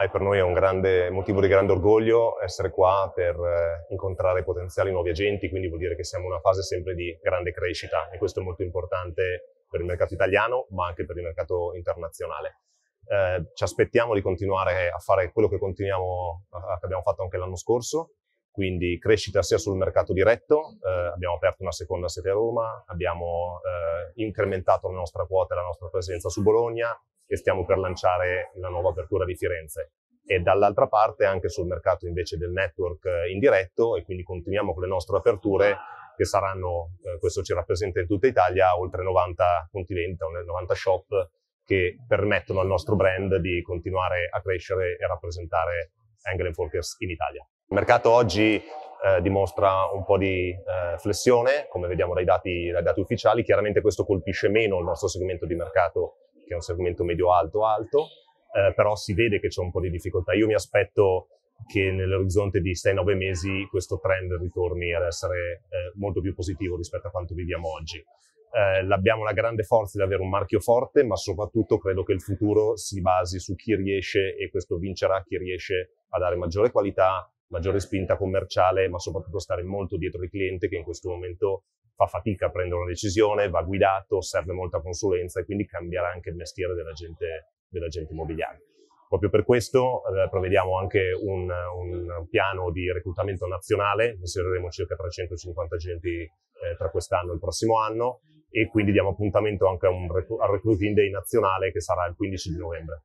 E per noi è un grande, motivo di grande orgoglio essere qua per eh, incontrare potenziali nuovi agenti, quindi vuol dire che siamo in una fase sempre di grande crescita e questo è molto importante per il mercato italiano ma anche per il mercato internazionale. Eh, ci aspettiamo di continuare a fare quello che, che abbiamo fatto anche l'anno scorso, quindi crescita sia sul mercato diretto, eh, abbiamo aperto una seconda sede a Roma, abbiamo eh, incrementato la nostra quota e la nostra presenza su Bologna e stiamo per lanciare la nuova apertura di Firenze e dall'altra parte anche sul mercato invece del network eh, in diretto e quindi continuiamo con le nostre aperture che saranno, eh, questo ci rappresenta in tutta Italia, oltre 90 continenti, 90 shop che permettono al nostro brand di continuare a crescere e rappresentare Angle Folkers in Italia. Il mercato oggi eh, dimostra un po' di eh, flessione, come vediamo dai dati, dai dati ufficiali, chiaramente questo colpisce meno il nostro segmento di mercato, che è un segmento medio-alto-alto, alto eh, però si vede che c'è un po' di difficoltà. Io mi aspetto che nell'orizzonte di 6-9 mesi questo trend ritorni ad essere eh, molto più positivo rispetto a quanto viviamo oggi. Eh, abbiamo la grande forza di avere un marchio forte, ma soprattutto credo che il futuro si basi su chi riesce, e questo vincerà chi riesce a dare maggiore qualità, maggiore spinta commerciale, ma soprattutto stare molto dietro il cliente che in questo momento fa fatica a prendere una decisione, va guidato, serve molta consulenza e quindi cambierà anche il mestiere della gente dell'agente immobiliare. Proprio per questo eh, prevediamo anche un, un, piano di reclutamento nazionale, inseriremo circa 350 agenti eh, tra quest'anno e il prossimo anno e quindi diamo appuntamento anche a un al Recruiting Day nazionale che sarà il 15 di novembre.